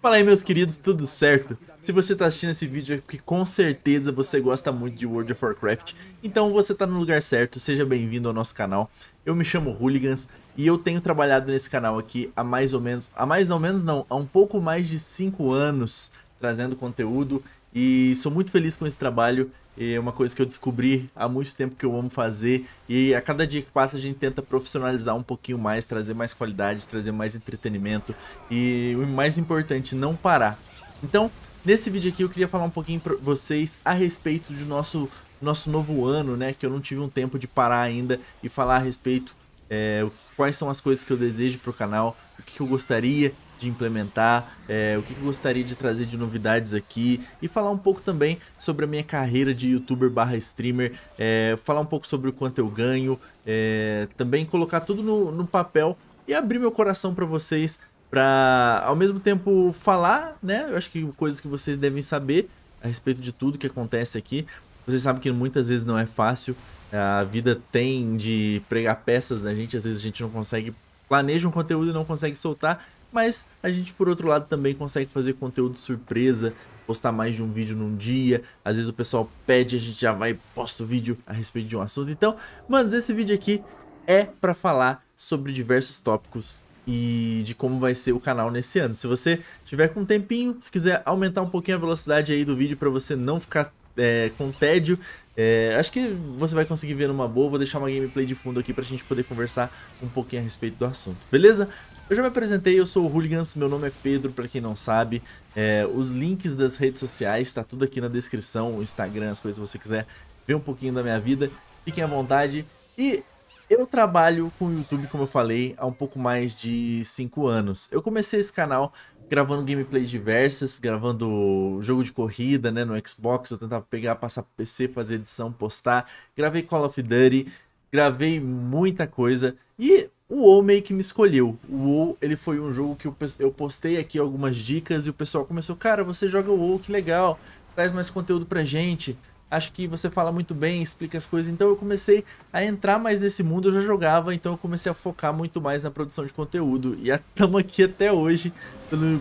Fala aí meus queridos, tudo certo? Se você tá assistindo esse vídeo é porque com certeza você gosta muito de World of Warcraft, então você tá no lugar certo, seja bem-vindo ao nosso canal. Eu me chamo Hooligans e eu tenho trabalhado nesse canal aqui há mais ou menos, há mais ou menos não, há um pouco mais de 5 anos, trazendo conteúdo e sou muito feliz com esse trabalho. É uma coisa que eu descobri há muito tempo que eu amo fazer. E a cada dia que passa a gente tenta profissionalizar um pouquinho mais, trazer mais qualidade, trazer mais entretenimento. E o mais importante, não parar. Então, nesse vídeo aqui eu queria falar um pouquinho para vocês a respeito do nosso, nosso novo ano, né? Que eu não tive um tempo de parar ainda e falar a respeito é, quais são as coisas que eu desejo para o canal, o que eu gostaria de implementar, é, o que, que gostaria de trazer de novidades aqui e falar um pouco também sobre a minha carreira de youtuber barra streamer, é, falar um pouco sobre o quanto eu ganho, é, também colocar tudo no, no papel e abrir meu coração para vocês para ao mesmo tempo falar, né? Eu acho que coisas que vocês devem saber a respeito de tudo que acontece aqui. Vocês sabem que muitas vezes não é fácil. A vida tem de pregar peças na gente, às vezes a gente não consegue planeja um conteúdo e não consegue soltar. Mas a gente, por outro lado, também consegue fazer conteúdo surpresa, postar mais de um vídeo num dia. Às vezes o pessoal pede, a gente já vai e posta o vídeo a respeito de um assunto. Então, manos, esse vídeo aqui é para falar sobre diversos tópicos e de como vai ser o canal nesse ano. Se você tiver com um tempinho, se quiser aumentar um pouquinho a velocidade aí do vídeo para você não ficar é, com tédio, é, acho que você vai conseguir ver numa boa. Vou deixar uma gameplay de fundo aqui pra gente poder conversar um pouquinho a respeito do assunto, beleza? Eu já me apresentei, eu sou o Hooligans, meu nome é Pedro, para quem não sabe. É, os links das redes sociais, tá tudo aqui na descrição, o Instagram, as coisas que você quiser ver um pouquinho da minha vida. Fiquem à vontade. E eu trabalho com o YouTube, como eu falei, há um pouco mais de 5 anos. Eu comecei esse canal gravando gameplays diversas, gravando jogo de corrida, né, no Xbox, eu tentava pegar, passar pro PC, fazer edição, postar. Gravei Call of Duty, gravei muita coisa. E o WoW meio que me escolheu. O WoW, ele foi um jogo que eu, postei aqui algumas dicas e o pessoal começou, cara, você joga o WoW, que legal, traz mais conteúdo pra gente, acho que você fala muito bem, explica as coisas. Então eu comecei a entrar mais nesse mundo, eu já jogava, então eu comecei a focar muito mais na produção de conteúdo. E estamos aqui até hoje,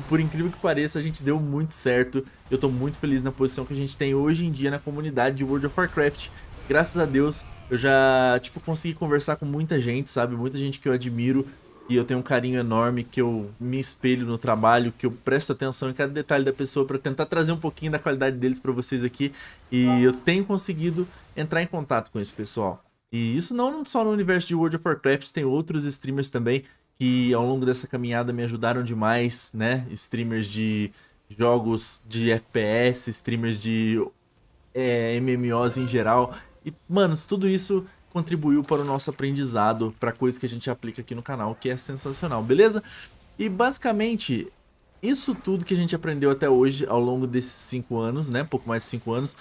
por incrível que pareça, a gente deu muito certo. Eu estou muito feliz na posição que a gente tem hoje em dia na comunidade de World of Warcraft. Graças a Deus, eu já, tipo, consegui conversar com muita gente, sabe? Muita gente que eu admiro e eu tenho um carinho enorme, que eu me espelho no trabalho, que eu presto atenção em cada detalhe da pessoa para tentar trazer um pouquinho da qualidade deles para vocês aqui. E ah. eu tenho conseguido entrar em contato com esse pessoal. E isso não só no universo de World of Warcraft, tem outros streamers também que ao longo dessa caminhada me ajudaram demais, né? Streamers de jogos de FPS, streamers de é, MMOs em geral. E, mano, tudo isso contribuiu para o nosso aprendizado, para coisas que a gente aplica aqui no canal, que é sensacional, beleza? E basicamente, isso tudo que a gente aprendeu até hoje, ao longo desses 5 anos, né, pouco mais de 5 anos,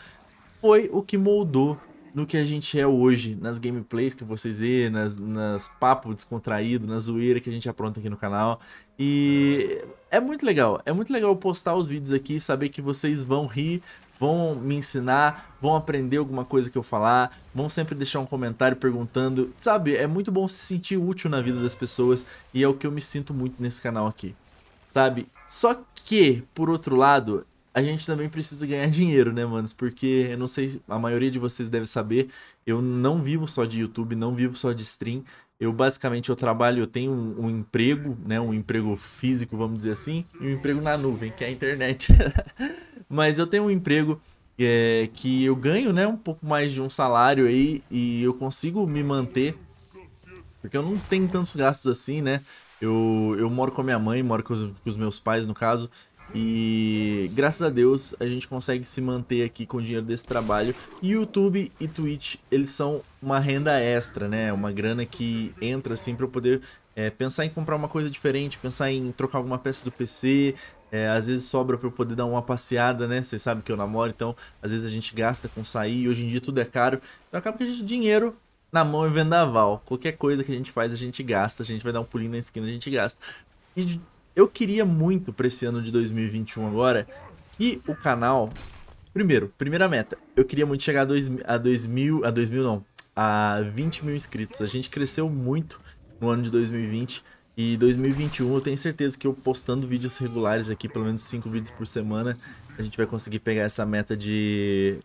foi o que moldou no que a gente é hoje, nas gameplays que vocês vê, nas, nas papos descontraídos na zoeira que a gente apronta aqui no canal. E é muito legal, é muito legal postar os vídeos aqui, saber que vocês vão rir, vão me ensinar, vão aprender alguma coisa que eu falar, vão sempre deixar um comentário perguntando, sabe? É muito bom se sentir útil na vida das pessoas e é o que eu me sinto muito nesse canal aqui, sabe? Só que, por outro lado, a gente também precisa ganhar dinheiro, né, manos? Porque eu não sei, a maioria de vocês deve saber, eu não vivo só de YouTube, não vivo só de stream. Eu basicamente eu trabalho, eu tenho um, um emprego, né, um emprego físico, vamos dizer assim, e um emprego na nuvem, que é a internet. Mas eu tenho um emprego é, que eu ganho, né, um pouco mais de um salário aí e eu consigo me manter, porque eu não tenho tantos gastos assim, né? Eu, eu moro com a minha mãe, moro com os, com os meus pais, no caso, e graças a Deus a gente consegue se manter aqui com o dinheiro desse trabalho. E YouTube e Twitch, eles são uma renda extra, né? Uma grana que entra assim para eu poder é, pensar em comprar uma coisa diferente, pensar em trocar alguma peça do PC. É, às vezes sobra para eu poder dar uma passeada, né? Vocês sabem que eu namoro, então às vezes a gente gasta com sair. Hoje em dia tudo é caro. Então acaba que a gente dinheiro na mão e é vendaval. Qualquer coisa que a gente faz, a gente gasta. A gente vai dar um pulinho na esquina, a gente gasta. E eu queria muito para esse ano de 2021 agora que o canal. Primeiro, primeira meta. Eu queria muito chegar a 2000. A 2000, a 2000 não. A 20 mil inscritos. A gente cresceu muito no ano de 2020. E 2021 eu tenho certeza que eu postando vídeos regulares aqui, pelo menos 5 vídeos por semana, a gente vai conseguir pegar essa meta de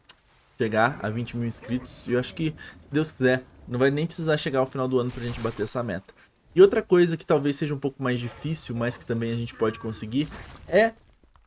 chegar a 20 mil inscritos. E eu acho que, se Deus quiser, não vai nem precisar chegar ao final do ano pra gente bater essa meta. E outra coisa que talvez seja um pouco mais difícil, mas que também a gente pode conseguir, é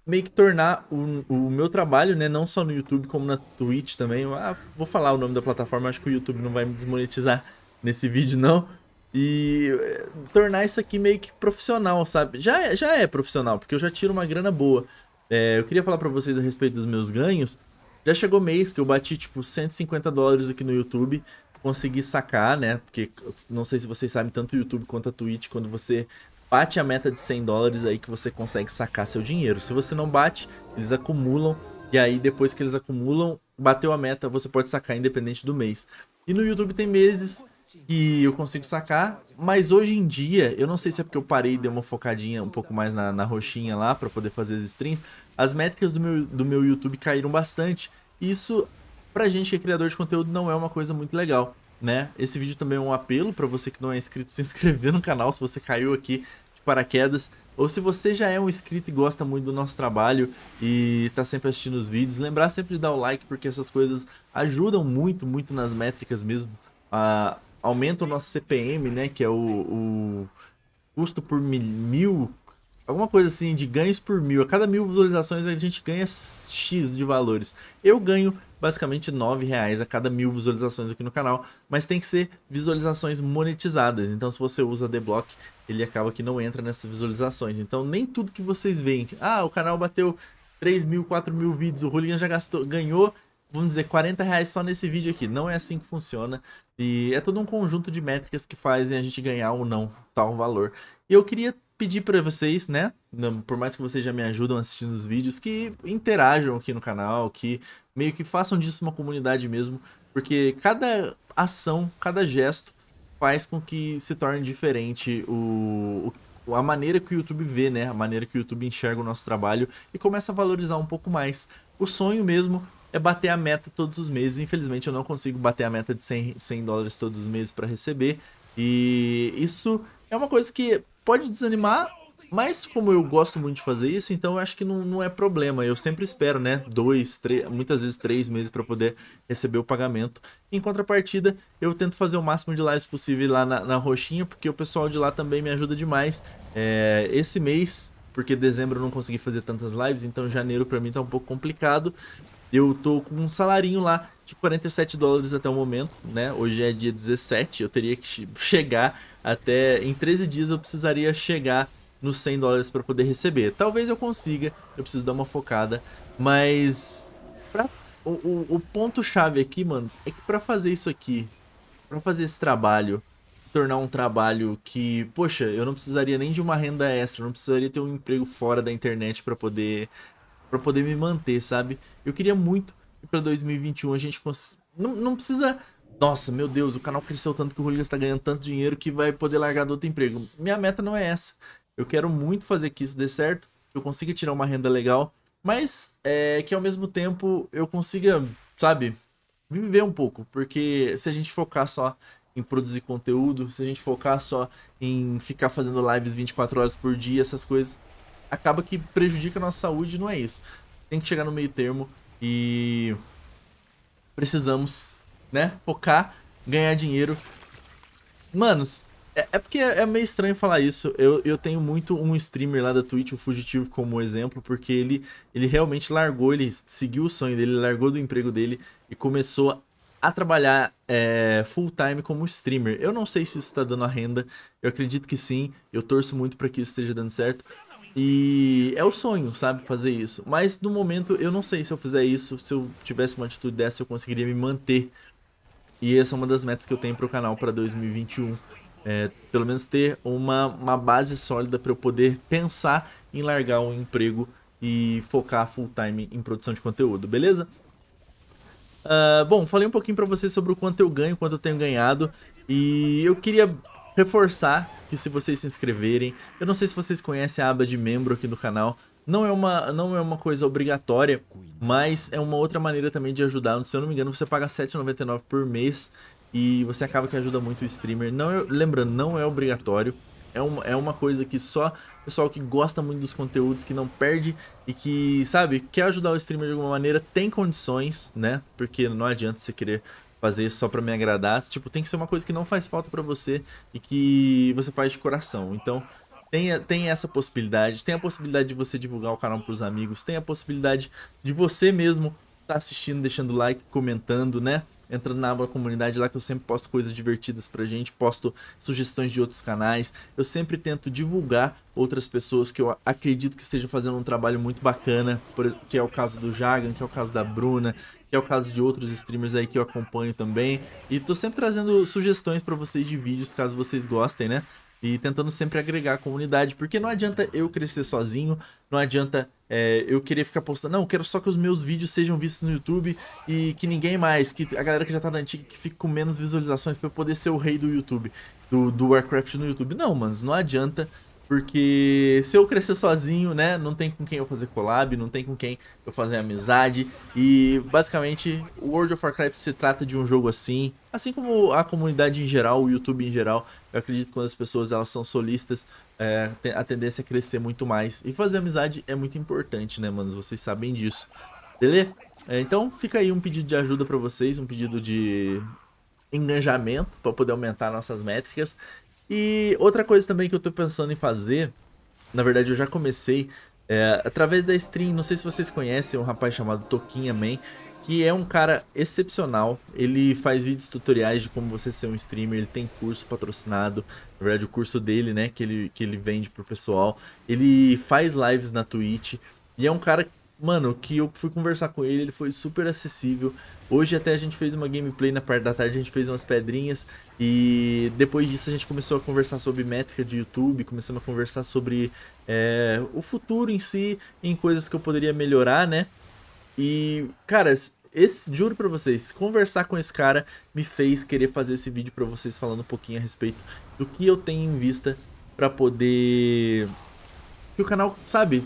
meio que tornar o, o meu trabalho, né, não só no YouTube, como na Twitch também. Ah, vou falar o nome da plataforma, acho que o YouTube não vai me desmonetizar nesse vídeo, não. E eh, tornar isso aqui meio que profissional, sabe? Já é, já é profissional, porque eu já tiro uma grana boa. É, eu queria falar para vocês a respeito dos meus ganhos. Já chegou mês que eu bati, tipo, 150 dólares aqui no YouTube conseguir sacar, né? Porque não sei se vocês sabem, tanto o YouTube quanto a Twitch, quando você bate a meta de 100 dólares aí que você consegue sacar seu dinheiro. Se você não bate, eles acumulam e aí depois que eles acumulam, bateu a meta, você pode sacar independente do mês. E no YouTube tem meses que eu consigo sacar, mas hoje em dia, eu não sei se é porque eu parei e dei uma focadinha um pouco mais na, na roxinha lá para poder fazer as strings, as métricas do meu, do meu YouTube caíram bastante. Isso pra gente que é criador de conteúdo não é uma coisa muito legal, né? Esse vídeo também é um apelo para você que não é inscrito se inscrever no canal se você caiu aqui de paraquedas. Ou se você já é um inscrito e gosta muito do nosso trabalho e tá sempre assistindo os vídeos, lembrar sempre de dar o like, porque essas coisas ajudam muito, muito nas métricas mesmo. aumenta o nosso CPM, né? Que é o, o custo por mil, mil, alguma coisa assim, de ganhos por mil. A cada mil visualizações a gente ganha X de valores. Eu ganho basicamente 9 reais a cada mil visualizações aqui no canal, mas tem que ser visualizações monetizadas, então se você usa adblock, ele acaba que não entra nessas visualizações, então nem tudo que vocês veem, ah, o canal bateu 3 mil, 4 mil vídeos, o Hooligan já gastou, ganhou vamos dizer, 40 reais só nesse vídeo aqui. Não é assim que funciona. E é todo um conjunto de métricas que fazem a gente ganhar ou não tal valor. E eu queria pedir para vocês, né? Por mais que vocês já me ajudam assistindo os vídeos, que interajam aqui no canal, que meio que façam disso uma comunidade mesmo, porque cada ação, cada gesto faz com que se torne diferente o, a maneira que o YouTube vê, né? A maneira que o YouTube enxerga o nosso trabalho e começa a valorizar um pouco mais. O sonho mesmo é bater a meta todos os meses. Infelizmente, eu não consigo bater a meta de 100, 100 dólares todos os meses para receber. E isso é uma coisa que pode desanimar, mas como eu gosto muito de fazer isso, então eu acho que não, não é problema. Eu sempre espero, né? Dois, três, muitas vezes três meses para poder receber o pagamento. Em contrapartida, eu tento fazer o máximo de lives possível lá na, na roxinha, porque o pessoal de lá também me ajuda demais. É, esse mês, porque dezembro eu não consegui fazer tantas lives, então janeiro para mim tá um pouco complicado. Eu tô com um salarinho lá de 47 dólares até o momento, né? Hoje é dia 17, eu teria que chegar até em 13 dias eu precisaria chegar nos 100 dólares para poder receber. Talvez eu consiga, eu preciso dar uma focada, mas pra... o, o, o ponto chave aqui, manos, é que para fazer isso aqui, para fazer esse trabalho, tornar um trabalho que, poxa, eu não precisaria nem de uma renda extra, não precisaria ter um emprego fora da internet para poder para poder me manter, sabe? Eu queria muito que para 2021 a gente cons... não, não precisa nossa, meu Deus, o canal cresceu tanto que o Hooligans está ganhando tanto dinheiro que vai poder largar do outro emprego. Minha meta não é essa. Eu quero muito fazer que isso dê certo, que eu consiga tirar uma renda legal, mas é, que ao mesmo tempo eu consiga, sabe, viver um pouco. Porque se a gente focar só em produzir conteúdo, se a gente focar só em ficar fazendo lives 24 horas por dia, essas coisas, acaba que prejudica a nossa saúde, não é isso. Tem que chegar no meio termo e precisamos, né, focar, ganhar dinheiro. Manos, é, é porque é, é, meio estranho falar isso. Eu, eu tenho muito um streamer lá da Twitch, o Fugitivo, como exemplo, porque ele, ele realmente largou, ele seguiu o sonho dele, largou do emprego dele e começou a trabalhar é, full time como streamer. Eu não sei se isso está dando a renda, eu acredito que sim, eu torço muito para que isso esteja dando certo, e é o sonho, sabe, fazer isso. Mas no momento eu não sei se eu fizer isso, se eu tivesse uma atitude dessa, eu conseguiria me manter. E essa é uma das metas que eu tenho para o canal para 2021. É, pelo menos ter uma, uma base sólida para eu poder pensar em largar o um emprego e focar full time em produção de conteúdo, beleza? Uh, bom, falei um pouquinho para vocês sobre o quanto eu ganho, quanto eu tenho ganhado e eu queria reforçar que se vocês se inscreverem, eu não sei se vocês conhecem a aba de membro aqui do canal, não é uma, não é uma coisa obrigatória, mas é uma outra maneira também de ajudar. Se eu não me engano, você paga R$7,99 por mês e você acaba que ajuda muito o streamer. Não é, lembrando, não é obrigatório. É uma, é uma coisa que só pessoal que gosta muito dos conteúdos, que não perde e que, sabe, quer ajudar o streamer de alguma maneira, tem condições, né? Porque não adianta você querer fazer isso só para me agradar. Tipo, tem que ser uma coisa que não faz falta para você e que você faz de coração. Então, tem, tem essa possibilidade, tem a possibilidade de você divulgar o canal para os amigos, tem a possibilidade de você mesmo estar tá assistindo, deixando like, comentando, né? Entrando na aba comunidade lá que eu sempre posto coisas divertidas pra gente, posto sugestões de outros canais. Eu sempre tento divulgar outras pessoas que eu acredito que estejam fazendo um trabalho muito bacana, que é o caso do Jagan, que é o caso da Bruna, que é o caso de outros streamers aí que eu acompanho também. E tô sempre trazendo sugestões para vocês de vídeos, caso vocês gostem, né? E tentando sempre agregar a comunidade, porque não adianta eu crescer sozinho, não adianta é, eu querer ficar postando, não, eu quero só que os meus vídeos sejam vistos no YouTube e que ninguém mais, que a galera que já tá na antiga, que fique com menos visualizações para eu poder ser o rei do YouTube, do, do Warcraft no YouTube. Não, mano, não adianta porque se eu crescer sozinho, né, não tem com quem eu fazer collab, não tem com quem eu fazer amizade. E basicamente, o World of Warcraft se trata de um jogo assim, assim como a comunidade em geral, o YouTube em geral. Eu acredito que quando as pessoas elas são solistas, é, a tendência é crescer muito mais. E fazer amizade é muito importante, né, manos? Vocês sabem disso. Beleza? É, então fica aí um pedido de ajuda para vocês, um pedido de engajamento para poder aumentar nossas métricas e outra coisa também que eu tô pensando em fazer, na verdade eu já comecei, é, através da stream, não sei se vocês conhecem um rapaz chamado Toquinha Man, que é um cara excepcional. Ele faz vídeos tutoriais de como você ser um streamer, ele tem curso patrocinado, na verdade o curso dele, né, que ele, que ele vende pro pessoal. Ele faz lives na Twitch e é um cara mano, que eu fui conversar com ele, ele foi super acessível. Hoje até a gente fez uma gameplay na parte da tarde, a gente fez umas pedrinhas e depois disso a gente começou a conversar sobre métrica de YouTube, começamos a conversar sobre é, o futuro em si, em coisas que eu poderia melhorar, né? E, cara, esse, juro pra vocês, conversar com esse cara me fez querer fazer esse vídeo pra vocês falando um pouquinho a respeito do que eu tenho em vista pra poder... Que o canal, sabe,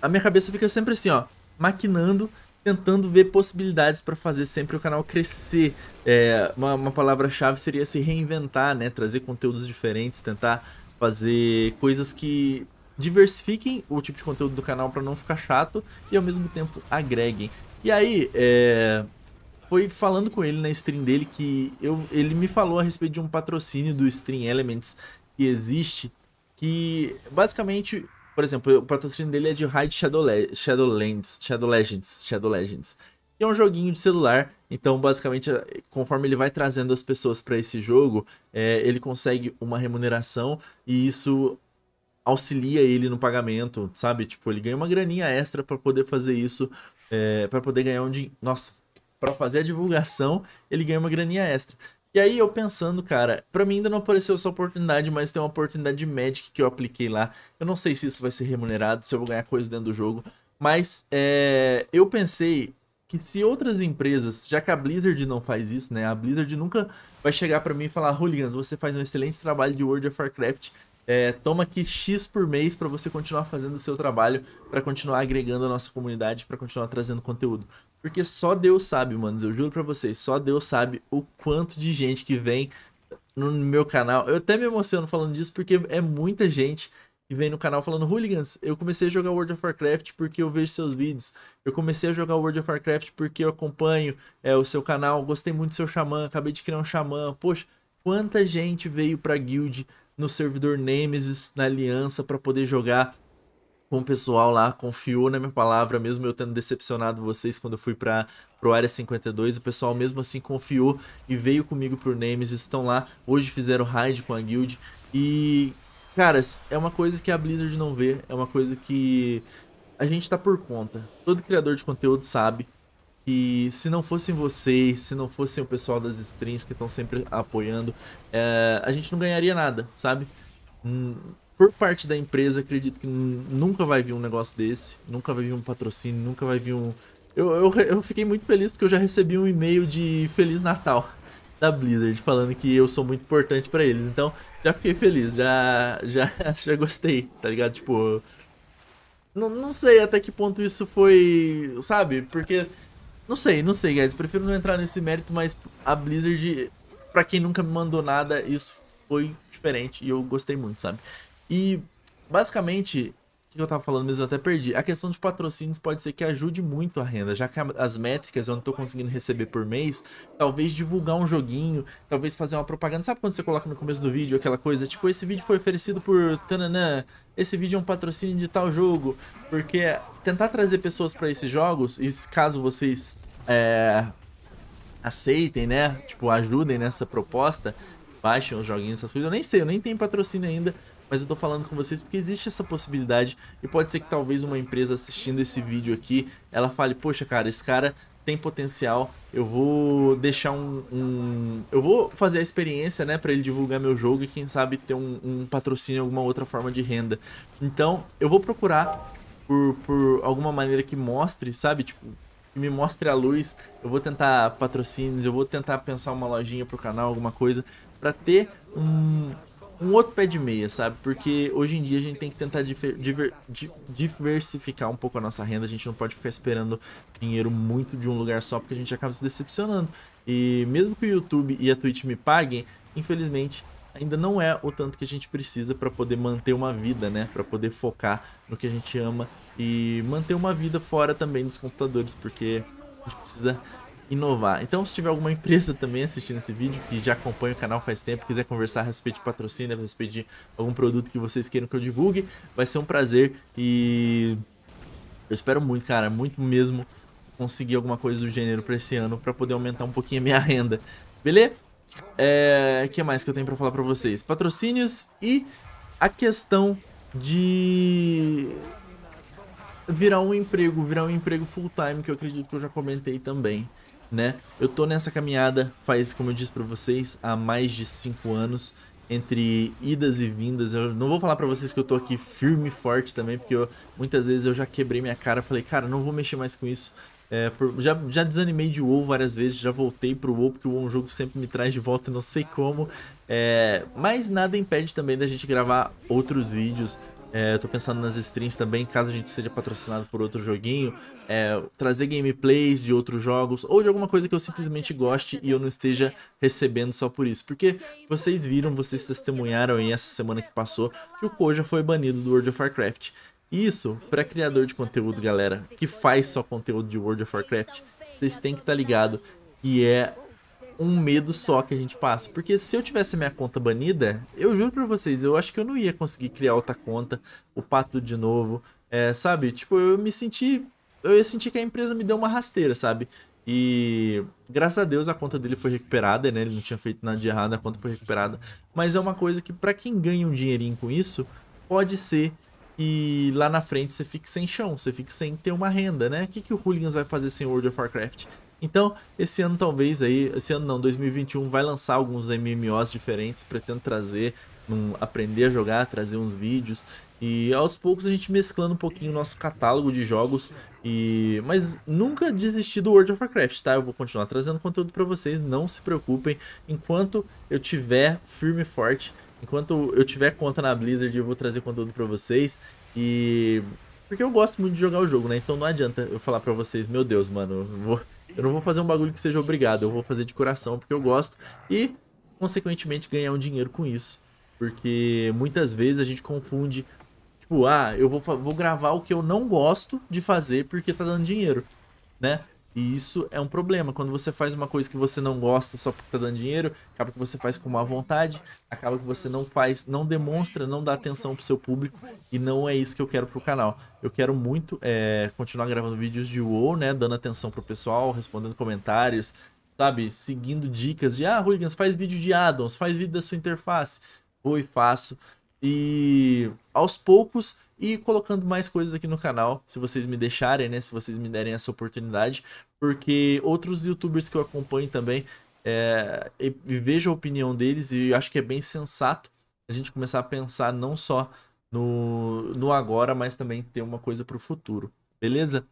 a minha cabeça fica sempre assim, ó, maquinando, tentando ver possibilidades para fazer sempre o canal crescer. É, uma, uma palavra-chave seria se reinventar, né? Trazer conteúdos diferentes, tentar fazer coisas que diversifiquem o tipo de conteúdo do canal para não ficar chato e ao mesmo tempo agreguem. E aí, é, foi falando com ele na stream dele que eu, ele me falou a respeito de um patrocínio do Stream Elements que existe, que basicamente por exemplo, o patrocínio dele é de Raid Shadow, Le Shadowlands, Shadow Legends, Shadow Legends. é um joguinho de celular, então basicamente, conforme ele vai trazendo as pessoas para esse jogo, é, ele consegue uma remuneração e isso auxilia ele no pagamento, sabe? Tipo, ele ganha uma graninha extra para poder fazer isso, é, para poder ganhar um dinheiro. Nossa, para fazer a divulgação, ele ganha uma graninha extra. E aí eu pensando, cara, para mim ainda não apareceu essa oportunidade, mas tem uma oportunidade de Magic que eu apliquei lá. Eu não sei se isso vai ser remunerado, se eu vou ganhar coisa dentro do jogo, mas é, eu pensei que se outras empresas, já que a Blizzard não faz isso, né? A Blizzard nunca vai chegar para mim e falar, Hooligans, você faz um excelente trabalho de World of Warcraft, é, toma aqui X por mês para você continuar fazendo o seu trabalho, para continuar agregando a nossa comunidade, para continuar trazendo conteúdo. Porque só Deus sabe, manos, eu juro para vocês, só Deus sabe o quanto de gente que vem no meu canal. Eu até me emociono falando disso porque é muita gente que vem no canal falando: Hooligans, eu comecei a jogar World of Warcraft porque eu vejo seus vídeos. Eu comecei a jogar World of Warcraft porque eu acompanho é, o seu canal. Gostei muito do seu xamã, acabei de criar um xamã. Poxa, quanta gente veio pra guild no servidor Nemesis, na aliança, para poder jogar com o pessoal lá. Confiou na minha palavra, mesmo eu tendo decepcionado vocês quando eu fui para o Área 52. O pessoal mesmo assim confiou e veio comigo pro Nemesis. Estão lá, hoje fizeram raid com a guild. E, caras, é uma coisa que a Blizzard não vê, é uma coisa que a gente tá por conta. Todo criador de conteúdo sabe que se não fossem vocês, se não fossem o pessoal das streams que estão sempre apoiando, é, a gente não ganharia nada, sabe? Hum, por parte da empresa, acredito que nunca vai vir um negócio desse, nunca vai vir um patrocínio, nunca vai vir um. Eu, eu, eu fiquei muito feliz porque eu já recebi um e-mail de Feliz Natal da Blizzard falando que eu sou muito importante para eles. Então, já fiquei feliz, já, já, já gostei, tá ligado? Tipo. Não, não sei até que ponto isso foi. Sabe? Porque não sei, não sei, guys. Prefiro não entrar nesse mérito, mas a Blizzard, pra quem nunca me mandou nada, isso foi diferente e eu gostei muito, sabe? E basicamente que eu tava falando mesmo, eu até perdi. A questão de patrocínios pode ser que ajude muito a renda, já que as métricas eu não tô conseguindo receber por mês, talvez divulgar um joguinho, talvez fazer uma propaganda. Sabe quando você coloca no começo do vídeo aquela coisa, tipo, esse vídeo foi oferecido por tananã, esse vídeo é um patrocínio de tal jogo, porque tentar trazer pessoas para esses jogos, e caso vocês é, aceitem, né, tipo, ajudem nessa proposta, baixem os joguinhos, essas coisas, eu nem sei, eu nem tenho patrocínio ainda, mas eu tô falando com vocês porque existe essa possibilidade e pode ser que talvez uma empresa assistindo esse vídeo aqui, ela fale, poxa cara, esse cara tem potencial, eu vou deixar um, um eu vou fazer a experiência, né, para ele divulgar meu jogo e quem sabe ter um, um patrocínio, alguma outra forma de renda. Então, eu vou procurar por, por alguma maneira que mostre, sabe, tipo, me mostre a luz. Eu vou tentar patrocínios, eu vou tentar pensar uma lojinha pro canal, alguma coisa, para ter um, um outro pé de meia, sabe? Porque hoje em dia a gente tem que tentar diver, diversificar um pouco a nossa renda, a gente não pode ficar esperando dinheiro muito de um lugar só, porque a gente acaba se decepcionando. E mesmo que o YouTube e a Twitch me paguem, infelizmente ainda não é o tanto que a gente precisa para poder manter uma vida, né? Para poder focar no que a gente ama e manter uma vida fora também dos computadores, porque a gente precisa inovar. Então, se tiver alguma empresa também assistindo esse vídeo, que já acompanha o canal faz tempo, quiser conversar a respeito de patrocínio, a respeito de algum produto que vocês queiram que eu divulgue, vai ser um prazer e eu espero muito, cara, muito mesmo conseguir alguma coisa do gênero para esse ano para poder aumentar um pouquinho a minha renda. Beleza? É, o que mais que eu tenho para falar para vocês? Patrocínios e a questão de virar um emprego, virar um emprego full time, que eu acredito que eu já comentei também né? Eu tô nessa caminhada faz, como eu disse para vocês, há mais de 5 anos, entre idas e vindas. Eu não vou falar para vocês que eu tô aqui firme e forte também, porque eu, muitas vezes eu já quebrei minha cara, falei, cara, não vou mexer mais com isso. É, por, já, já desanimei de WoW várias vezes, já voltei pro WoW, porque o WoW é um jogo que sempre me traz de volta, não sei como. É, mas nada impede também da gente gravar outros vídeos é, tô pensando nas streams também, caso a gente seja patrocinado por outro joguinho, é, trazer gameplays de outros jogos ou de alguma coisa que eu simplesmente goste e eu não esteja recebendo só por isso. Porque vocês viram, vocês testemunharam aí essa semana que passou que o Koja foi banido do World of Warcraft. Isso, para criador de conteúdo, galera, que faz só conteúdo de World of Warcraft, vocês têm que estar tá ligado que é um medo só que a gente passa. Porque se eu tivesse minha conta banida, eu juro pra vocês, eu acho que eu não ia conseguir criar outra conta, o pato de novo. É, sabe? Tipo, eu me senti. Eu ia sentir que a empresa me deu uma rasteira, sabe? E graças a Deus a conta dele foi recuperada, né? Ele não tinha feito nada de errado, a conta foi recuperada. Mas é uma coisa que, para quem ganha um dinheirinho com isso, pode ser e lá na frente você fique sem chão, você fique sem ter uma renda, né? O que, que o Hooligans vai fazer sem World of Warcraft? Então, esse ano talvez aí, esse ano não, 2021 vai lançar alguns MMOs diferentes, pretendo trazer, um, aprender a jogar, trazer uns vídeos e aos poucos a gente mesclando um pouquinho o nosso catálogo de jogos e mas nunca desistir do World of Warcraft, tá? Eu vou continuar trazendo conteúdo para vocês, não se preocupem. Enquanto eu tiver firme e forte, enquanto eu tiver conta na Blizzard, eu vou trazer conteúdo para vocês e porque eu gosto muito de jogar o jogo, né? Então não adianta eu falar para vocês, meu Deus, mano, vou eu não vou fazer um bagulho que seja obrigado, eu vou fazer de coração porque eu gosto e, consequentemente, ganhar um dinheiro com isso. Porque muitas vezes a gente confunde, tipo, ah, eu vou, vou gravar o que eu não gosto de fazer porque tá dando dinheiro, né? E isso é um problema. Quando você faz uma coisa que você não gosta só porque tá dando dinheiro, acaba que você faz com má vontade, acaba que você não faz, não demonstra, não dá atenção pro seu público. E não é isso que eu quero pro canal. Eu quero muito é, continuar gravando vídeos de WoW, né? Dando atenção pro pessoal, respondendo comentários, sabe? Seguindo dicas de, ah, Ruigans, faz vídeo de addons, faz vídeo da sua interface. Vou e faço. E aos poucos e colocando mais coisas aqui no canal, se vocês me deixarem, né? Se vocês me derem essa oportunidade, porque outros youtubers que eu acompanho também, é, e, e vejo a opinião deles e acho que é bem sensato a gente começar a pensar não só no, no agora, mas também ter uma coisa pro futuro, beleza?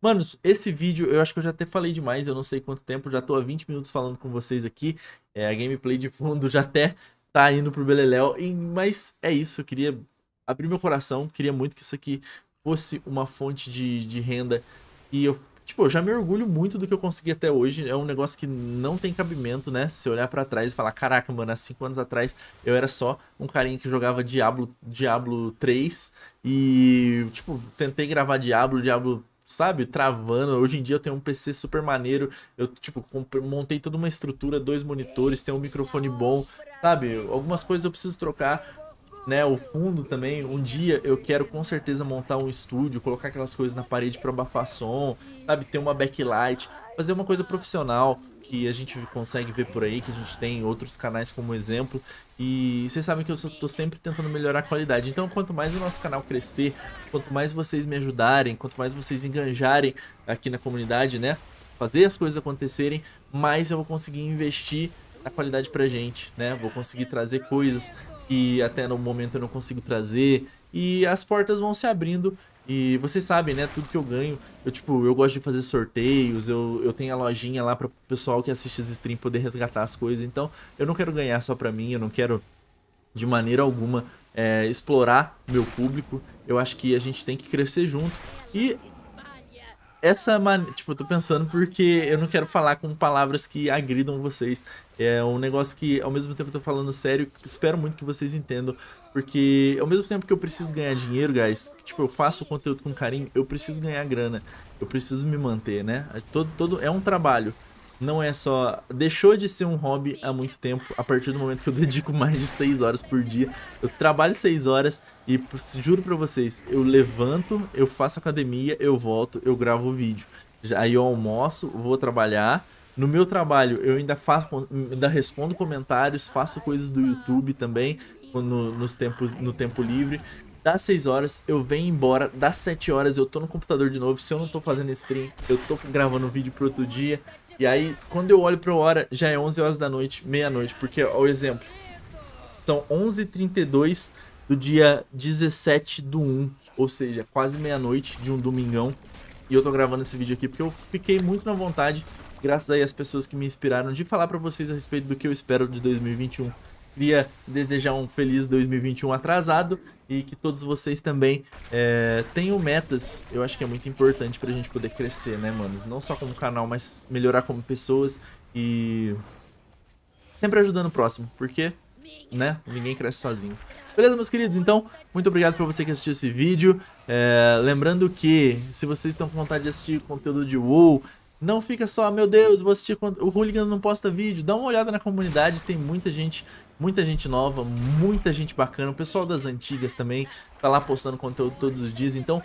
Manos, esse vídeo eu acho que eu já até falei demais, eu não sei quanto tempo, já tô há 20 minutos falando com vocês aqui, é, a gameplay de fundo já até tá indo pro Beleléu, e, mas é isso, eu queria abri meu coração, queria muito que isso aqui fosse uma fonte de, de renda. E eu, tipo, eu já me orgulho muito do que eu consegui até hoje. É um negócio que não tem cabimento, né? Se olhar para trás e falar, caraca, mano, há cinco anos atrás eu era só um carinha que jogava Diablo, Diablo 3 e, tipo, tentei gravar Diablo, Diablo sabe, travando. Hoje em dia eu tenho um PC super maneiro. Eu, tipo, montei toda uma estrutura, dois monitores, tenho um microfone bom, sabe? Algumas coisas eu preciso trocar, né, o fundo também. Um dia eu quero com certeza montar um estúdio, colocar aquelas coisas na parede para abafar som, sabe, ter uma backlight, fazer uma coisa profissional que a gente consegue ver por aí, que a gente tem outros canais como exemplo. E vocês sabem que eu estou sempre tentando melhorar a qualidade. Então, quanto mais o nosso canal crescer, quanto mais vocês me ajudarem, quanto mais vocês enganjarem aqui na comunidade, né, fazer as coisas acontecerem, mais eu vou conseguir investir na qualidade pra gente, né? Vou conseguir trazer coisas que até no momento eu não consigo trazer. E as portas vão se abrindo. E vocês sabem, né? Tudo que eu ganho. Eu, tipo, eu gosto de fazer sorteios. Eu, eu tenho a lojinha lá para o pessoal que assiste as streams poder resgatar as coisas. Então, eu não quero ganhar só para mim. Eu não quero, de maneira alguma, é, explorar meu público. Eu acho que a gente tem que crescer junto. E essa man... tipo, eu tô pensando porque eu não quero falar com palavras que agridam vocês. É um negócio que ao mesmo tempo eu tô falando sério, espero muito que vocês entendam, porque ao mesmo tempo que eu preciso ganhar dinheiro, guys, tipo, eu faço o conteúdo com carinho, eu preciso ganhar grana, eu preciso me manter, né? É todo todo é um trabalho não é só. Deixou de ser um hobby há muito tempo, a partir do momento que eu dedico mais de 6 horas por dia. Eu trabalho 6 horas e juro pra vocês, eu levanto, eu faço academia, eu volto, eu gravo o vídeo. Aí eu almoço, vou trabalhar. No meu trabalho, eu ainda, faço, ainda respondo comentários, faço coisas do YouTube também, no, nos tempos, no tempo livre das 6 horas, eu venho embora, das 7 horas eu tô no computador de novo. Se eu não tô fazendo stream, eu tô gravando vídeo pro outro dia. E aí, quando eu olho pra hora, já é 11 horas da noite, meia-noite, porque, ó, o exemplo, são 11h32 do dia 17 do 1, ou seja, quase meia-noite de um domingão. E eu tô gravando esse vídeo aqui porque eu fiquei muito na vontade, graças aí às pessoas que me inspiraram, de falar pra vocês a respeito do que eu espero de 2021 queria desejar um feliz 2021 atrasado e que todos vocês também é, tenham metas. Eu acho que é muito importante pra gente poder crescer, né, manos? Não só como canal, mas melhorar como pessoas e sempre ajudando o próximo, porque, né, ninguém cresce sozinho. Beleza, meus queridos? Então, muito obrigado para você que assistiu esse vídeo. É, lembrando que, se vocês estão com vontade de assistir conteúdo de WoW, não fica só, ah, meu Deus, vou assistir. O Hooligans não posta vídeo. Dá uma olhada na comunidade, tem muita gente Muita gente nova, muita gente bacana, o pessoal das antigas também tá lá postando conteúdo todos os dias, então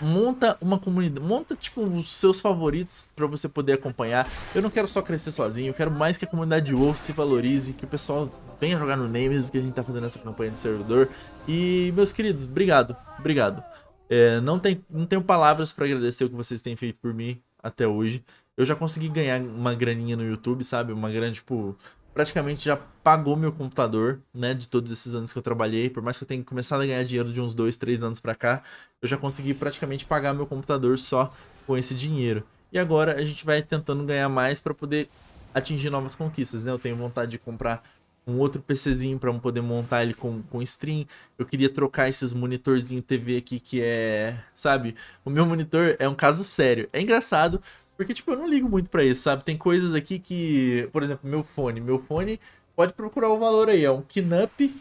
monta uma comunidade, monta tipo os seus favoritos para você poder acompanhar. Eu não quero só crescer sozinho, eu quero mais que a comunidade de WoW se valorize, que o pessoal venha jogar no Nemesis, que a gente tá fazendo essa campanha de servidor. E meus queridos, obrigado, obrigado. É, não, tem, não tenho palavras para agradecer o que vocês têm feito por mim até hoje. Eu já consegui ganhar uma graninha no YouTube, sabe? Uma grande, tipo, praticamente já pagou meu computador, né? De todos esses anos que eu trabalhei. Por mais que eu tenha começado a ganhar dinheiro de uns dois, três anos para cá, eu já consegui praticamente pagar meu computador só com esse dinheiro. E agora a gente vai tentando ganhar mais para poder atingir novas conquistas, né? Eu tenho vontade de comprar um outro PCzinho para poder montar ele com, com stream. Eu queria trocar esses monitorzinho TV aqui que é, sabe? O meu monitor é um caso sério. É engraçado porque, tipo, eu não ligo muito para isso, sabe? Tem coisas aqui que. Por exemplo, meu fone. Meu fone pode procurar o valor aí. É um Kinup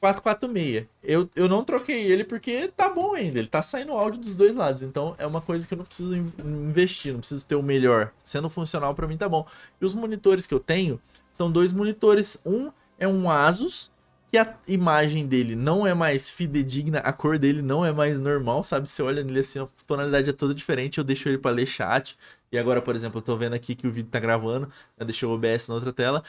446. Eu, eu não troquei ele porque tá bom ainda. Ele tá saindo áudio dos dois lados. Então é uma coisa que eu não preciso investir, não preciso ter o melhor. Sendo funcional para mim tá bom. E os monitores que eu tenho são dois monitores. Um é um Asus, que a imagem dele não é mais fidedigna, a cor dele não é mais normal, sabe? Você olha nele assim, a tonalidade é toda diferente, eu deixo ele para ler chat, e agora, por exemplo, eu tô vendo aqui que o vídeo tá gravando, né? deixei o OBS na outra tela,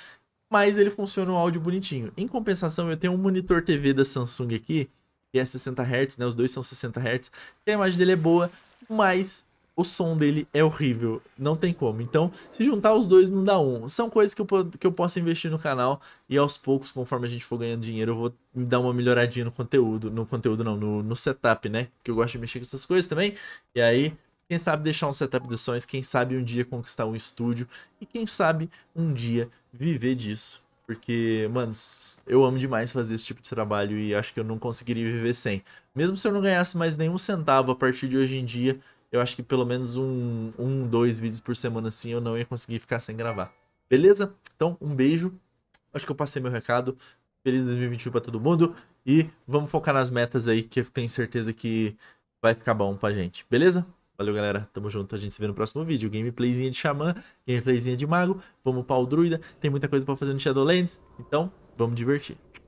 mas ele funciona o áudio bonitinho. Em compensação, eu tenho um monitor TV da Samsung aqui, que é 60 Hz, né? Os dois são 60 Hz, a imagem dele é boa, mas o som dele é horrível, não tem como. Então, se juntar os dois não dá um. São coisas que eu, que eu posso investir no canal e aos poucos, conforme a gente for ganhando dinheiro, eu vou dar uma melhoradinha no conteúdo, no conteúdo não, no, no setup, né? Que eu gosto de mexer com essas coisas também. E aí quem sabe deixar um setup de sonhos, quem sabe um dia conquistar um estúdio e quem sabe um dia viver disso. Porque, mano, eu amo demais fazer esse tipo de trabalho e acho que eu não conseguiria viver sem. Mesmo se eu não ganhasse mais nenhum centavo a partir de hoje em dia, eu acho que pelo menos um, um dois vídeos por semana assim eu não ia conseguir ficar sem gravar. Beleza? Então, um beijo. Acho que eu passei meu recado. Feliz 2021 para todo mundo. E vamos focar nas metas aí, que eu tenho certeza que vai ficar bom pra gente. Beleza? Valeu, galera. Tamo junto. A gente se vê no próximo vídeo. Gameplayzinha de Xamã, gameplayzinha de Mago. Vamos para o Druida. Tem muita coisa pra fazer no Shadowlands. Então, vamos divertir.